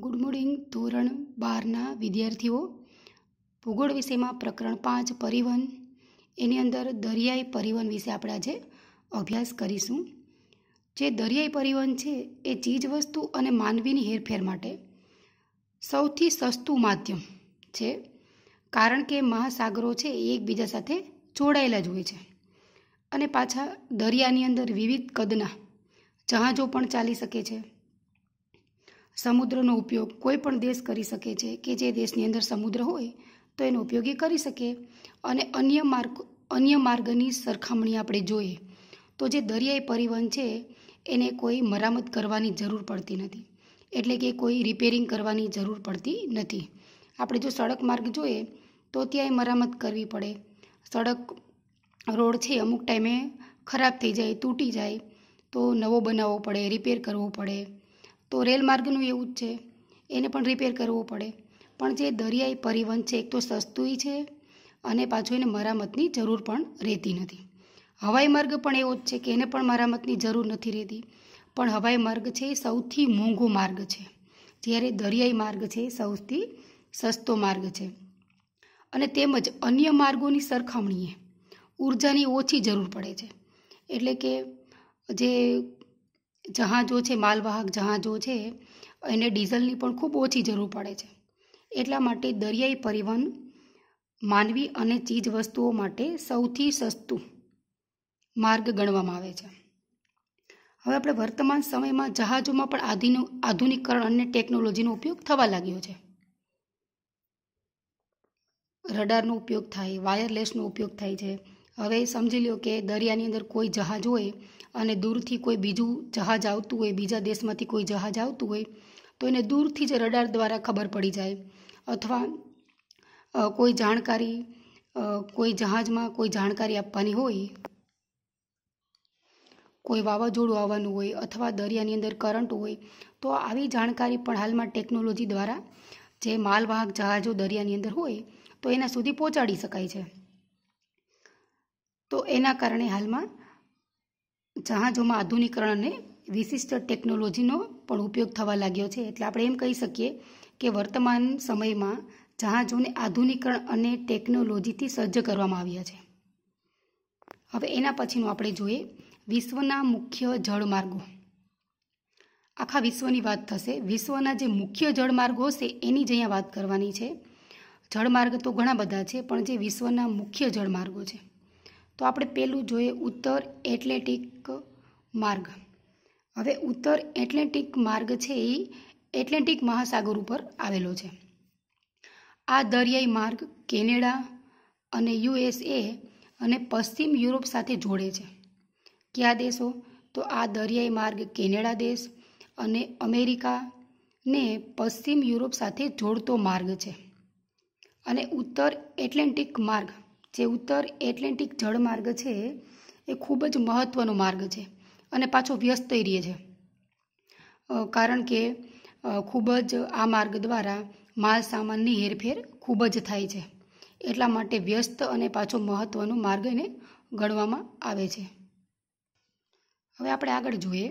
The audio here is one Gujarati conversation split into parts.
ગુડ મોર્નિંગ ધોરણ બારના વિદ્યાર્થીઓ ભૂગોળ વિષયમાં પ્રકરણ પાંચ પરિવહન એની અંદર દરિયાઈ પરિવહન વિશે આપણે આજે અભ્યાસ કરીશું જે દરિયાઈ પરિવહન છે એ ચીજવસ્તુ અને માનવીની હેરફેર માટે સૌથી સસ્તું માધ્યમ છે કારણ કે મહાસાગરો છે એ એકબીજા સાથે જોડાયેલા જ હોય છે અને પાછા દરિયાની અંદર વિવિધ કદના જહાજો પણ ચાલી શકે છે સમુદ્રનો ઉપયોગ કોઈ પણ દેશ કરી શકે છે કે જે દેશની અંદર સમુદ્ર હોય તો એનો ઉપયોગ એ કરી શકે અને અન્ય માર્ગ અન્ય માર્ગની સરખામણી આપણે જોઈએ તો જે દરિયાઈ પરિવહન છે એને કોઈ મરામત કરવાની જરૂર પડતી નથી એટલે કે કોઈ રિપેરિંગ કરવાની જરૂર પડતી નથી આપણે જો સડક માર્ગ જોઈએ તો ત્યાંય મરામત કરવી પડે સડક રોડ છે અમુક ટાઈમે ખરાબ થઈ જાય તૂટી જાય તો નવો બનાવવો પડે રિપેર કરવો પડે તો રેલ માર્ગનું એવું જ છે એને પણ રિપેર કરવો પડે પણ જે દરિયાઈ પરિવહન છે એક તો સસ્તુંય છે અને પાછું એને મરામતની જરૂર પણ રહેતી નથી હવાઈ માર્ગ પણ એવો જ છે કે એને પણ મરામતની જરૂર નથી રહેતી પણ હવાઈ માર્ગ છે એ સૌથી મોંઘો માર્ગ છે જ્યારે દરિયાઈ માર્ગ છે એ સૌથી સસ્તો માર્ગ છે અને તેમજ અન્ય માર્ગોની સરખામણીએ ઉર્જાની ઓછી જરૂર પડે છે એટલે કે જે જહાજો છે માલવાહક જહાજો છે એને ડીઝલની પણ ખૂબ ઓછી જરૂર પડે છે એટલા માટે દરિયાઈ પરિવહન માનવી અને ચીજ વસ્તુઓ માટે સૌથી સસ્તું માર્ગ ગણવામાં આવે છે હવે આપણે વર્તમાન સમયમાં જહાજોમાં પણ આધુન આધુનિકરણ અને ટેકનોલોજીનો ઉપયોગ થવા લાગ્યો છે રડારનો ઉપયોગ થાય વાયરલેસનો ઉપયોગ થાય છે હવે સમજી લો કે દરિયાની અંદર કોઈ જહાજ હોય અને દૂરથી કોઈ બીજું જહાજ આવતું હોય બીજા દેશમાંથી કોઈ જહાજ આવતું હોય તો એને દૂરથી જ રડાર દ્વારા ખબર પડી જાય અથવા કોઈ જાણકારી કોઈ જહાજમાં કોઈ જાણકારી આપવાની હોય કોઈ વાવાઝોડું આવવાનું હોય અથવા દરિયાની અંદર કરંટ હોય તો આવી જાણકારી પણ હાલમાં ટેકનોલોજી દ્વારા જે માલવાહક જહાજો દરિયાની અંદર હોય તો એના સુધી પહોંચાડી શકાય છે તો એના કારણે હાલમાં જહાજોમાં આધુનિકરણ અને વિશિષ્ટ ટેકનોલોજીનો પણ ઉપયોગ થવા લાગ્યો છે એટલે આપણે એમ કહી શકીએ કે વર્તમાન સમયમાં જહાજોને આધુનિકરણ અને ટેકનોલોજીથી સજ્જ કરવામાં આવ્યા છે હવે એના પછીનું આપણે જોઈએ વિશ્વના મુખ્ય જળમાર્ગો આખા વિશ્વની વાત થશે વિશ્વના જે મુખ્ય જળમાર્ગો હશે એની જ અહીંયા વાત કરવાની છે જળમાર્ગ તો ઘણા બધા છે પણ જે વિશ્વના મુખ્ય જળમાર્ગો છે તો આપણે પહેલું જોઈએ ઉત્તર એટલેટિક માર્ગ હવે ઉત્તર એટલેન્ટિક માર્ગ છે એ એટલેન્ટિક મહાસાગર ઉપર આવેલો છે આ દરિયાઈ માર્ગ કેનેડા અને યુએસએ અને પશ્ચિમ યુરોપ સાથે જોડે છે કયા દેશો તો આ દરિયાઈ માર્ગ કેનેડા દેશ અને અમેરિકા ને પશ્ચિમ યુરોપ સાથે જોડતો માર્ગ છે અને ઉત્તર એટલેન્ટિક માર્ગ જે ઉત્તર એટલાન્ટિક જળમાર્ગ છે એ ખૂબ જ મહત્ત્વનો માર્ગ છે અને પાછો વ્યસ્ત થઈ રહે છે કારણ કે ખૂબ જ આ માર્ગ દ્વારા માલ સામાનની હેરફેર ખૂબ જ થાય છે એટલા માટે વ્યસ્ત અને પાછો મહત્ત્વનો માર્ગ એને ગણવામાં આવે છે હવે આપણે આગળ જોઈએ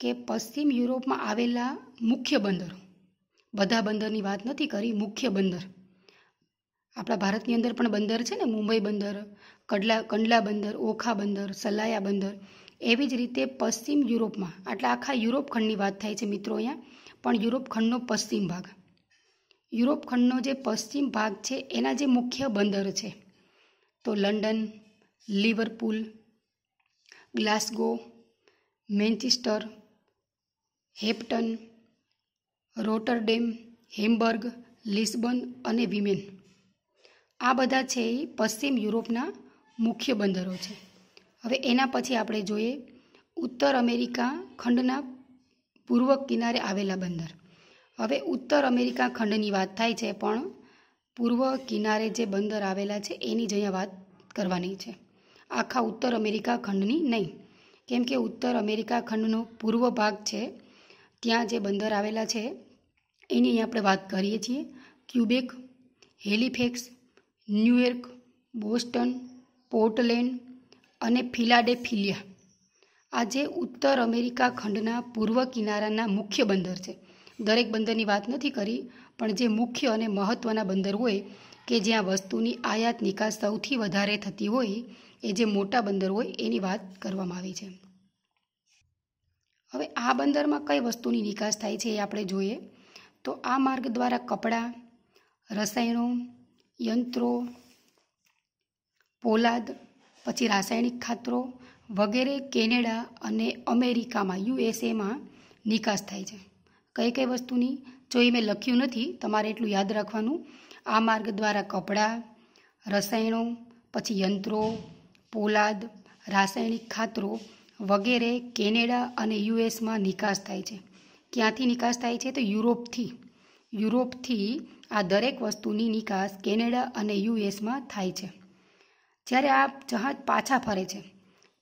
કે પશ્ચિમ યુરોપમાં આવેલા મુખ્ય બંદરો બધા બંદરની વાત નથી કરી મુખ્ય બંદર આપણા ભારતની અંદર પણ બંદર છે ને મુંબઈ બંદર કડલા કંડલા બંદર ઓખા બંદર સલાયા બંદર એવી જ રીતે પશ્ચિમ યુરોપમાં આટલા આખા યુરોપ ખંડની વાત થાય છે મિત્રો અહીંયા પણ યુરોપ ખંડનો પશ્ચિમ ભાગ યુરોપ ખંડનો જે પશ્ચિમ ભાગ છે એના જે મુખ્ય બંદર છે તો લંડન લિવરપુલ ગ્લાસ્ગો મેન્ચેસ્ટર હેપ્ટન રોટરડેમ હેમ્બર્ગ લિસ્બન અને વિમેન આ બધા છે એ પશ્ચિમ યુરોપના મુખ્ય બંદરો છે હવે એના પછી આપણે જોઈએ ઉત્તર અમેરિકા ખંડના પૂર્વ કિનારે આવેલા બંદર હવે ઉત્તર અમેરિકા ખંડની વાત થાય છે પણ પૂર્વ કિનારે જે બંદર આવેલા છે એની જ અહીંયા વાત કરવાની છે આખા ઉત્તર અમેરિકા ખંડની નહીં કેમ કે ઉત્તર અમેરિકા ખંડનો પૂર્વ ભાગ છે ત્યાં જે બંદર આવેલા છે એની અહીં આપણે વાત કરીએ છીએ Quebec Halifax New York Boston Portland અને ફિલાડેફિલિયા આજે ઉત્તર અમેરિકા ખંડના પૂર્વ કિનારાના મુખ્ય બંદર છે દરેક બંદરની વાત નથી કરી પણ જે મુખ્ય અને મહત્ત્વના બંદર હોય કે જ્યાં વસ્તુની આયાત નિકાસ સૌથી વધારે થતી હોય એ જે મોટા બંદર હોય એની વાત કરવામાં આવી છે હવે આ બંદરમાં કઈ વસ્તુની નિકાસ થાય છે એ આપણે જોઈએ તો આ માર્ગ દ્વારા કપડાં રસાયણો યંત્રો પોલાદ પછી રાસાયણિક ખાતરો વગેરે કેનેડા અને અમેરિકામાં યુએસએમાં નિકાસ થાય છે કઈ કઈ વસ્તુની જો એ મેં લખ્યું નથી તમારે એટલું યાદ રાખવાનું આ માર્ગ દ્વારા કપડાં રસાયણો પછી યંત્રો પોલાદ રાસાયણિક ખાતરો વગેરે કેનેડા અને યુએસમાં નિકાસ થાય છે ક્યાંથી નિકાસ થાય છે તો યુરોપથી યુરોપથી આ દરેક વસ્તુની નિકાસ કેનેડા અને યુએસમાં થાય છે જ્યારે આ જહાજ પાછા ફરે છે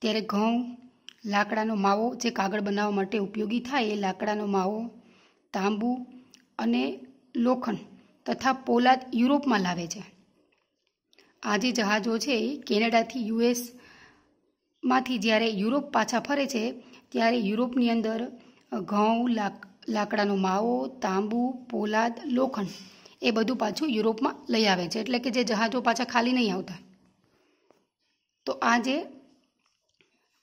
ત્યારે ઘઉં લાકડાનો માવો જે કાગળ બનાવવા માટે ઉપયોગી થાય એ લાકડાનો માવો તાંબુ અને લોખંડ તથા પોલાદ યુરોપમાં લાવે છે આ જે જહાજો છે એ કેનેડાથી યુએસમાંથી જ્યારે યુરોપ પાછા ફરે છે ત્યારે યુરોપની અંદર ઘઉં લાક લાકડાનો માવો તાંબુ પોલાદ લોખંડ એ બધું પાછું યુરોપમાં લઈ આવે છે એટલે કે જે જહાજો પાછા ખાલી નહીં આવતા તો આ જે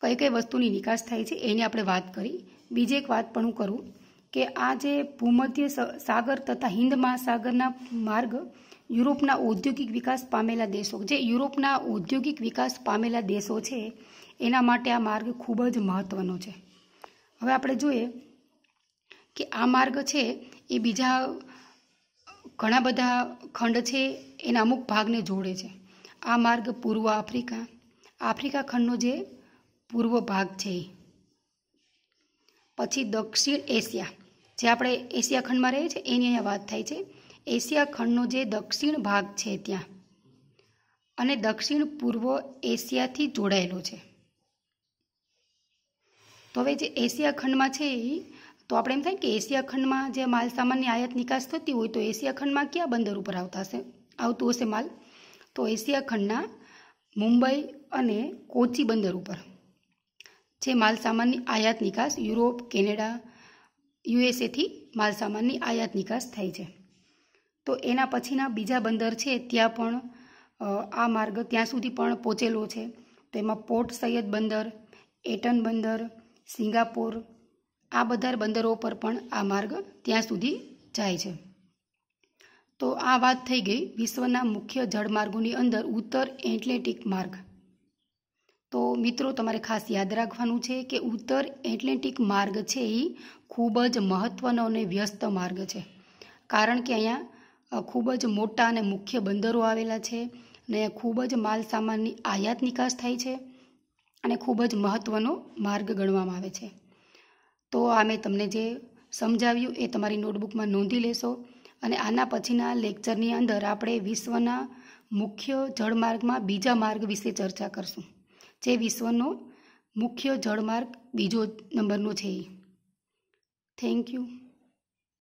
કઈ કઈ વસ્તુની નિકાસ થાય છે એની આપણે વાત કરી બીજી એક વાત પણ હું કરું કે આ જે ભૂમધ્ય સાગર તથા હિન્દ મહાસાગરના માર્ગ યુરોપના ઔદ્યોગિક વિકાસ પામેલા દેશો જે યુરોપના ઔદ્યોગિક વિકાસ પામેલા દેશો છે એના માટે આ માર્ગ ખૂબ જ મહત્ત્વનો છે હવે આપણે જોઈએ કે આ માર્ગ છે એ બીજા ઘણા બધા ખંડ છે એના અમુક ભાગને જોડે છે આ માર્ગ પૂર્વ આફ્રિકા આફ્રિકા ખંડનો જે પૂર્વ ભાગ છે પછી દક્ષિણ એશિયા જે આપણે એશિયા ખંડમાં રહીએ છીએ એની અહીંયા વાત થાય છે એશિયા ખંડનો જે દક્ષિણ ભાગ છે ત્યાં અને દક્ષિણ પૂર્વ એશિયાથી જોડાયેલો છે તો હવે જે એશિયા ખંડમાં છે એ તો આપણે એમ થાય કે એશિયા ખંડમાં જે માલ સામાનની આયાત નિકાસ થતી હોય તો એશિયા ખંડમાં કયા બંદર ઉપર આવતા હશે આવતું હશે માલ તો એશિયા ખંડના મુંબઈ અને કોચી બંદર ઉપર જે માલ સામાનની આયાત નિકાસ યુરોપ કેનેડા યુએસએથી માલ સામાનની આયાત નિકાસ થાય છે તો એના પછીના બીજા બંદર છે ત્યાં પણ આ માર્ગ ત્યાં સુધી પણ પહોંચેલો છે તો એમાં પોર્ટ સૈયદ બંદર એટન બંદર સિંગાપોર આ બધા બંદરો પર પણ આ માર્ગ ત્યાં સુધી જાય છે તો આ વાત થઈ ગઈ વિશ્વના મુખ્ય જળમાર્ગોની અંદર ઉત્તર એટલેન્ટિક માર્ગ તો મિત્રો તમારે ખાસ યાદ રાખવાનું છે કે ઉત્તર એટલેન્ટિક માર્ગ છે એ ખૂબ જ મહત્ત્વનો અને વ્યસ્ત માર્ગ છે કારણ કે અહીંયા ખૂબ જ મોટા અને મુખ્ય બંદરો આવેલા છે ને ખૂબ જ માલ સામાનની આયાત નિકાસ થાય છે અને ખૂબ જ મહત્ત્વનો માર્ગ ગણવામાં આવે છે તો આ મેં તમને જે સમજાવ્યું એ તમારી નોટબુકમાં નોંધી લેશો અને આના પછીના લેક્ચરની અંદર આપણે વિશ્વના મુખ્ય જળમાર્ગમાં બીજા માર્ગ વિશે ચર્ચા કરશું જે વિશ્વનો મુખ્ય જળમાર્ગ બીજો નંબરનો છે થેન્ક યુ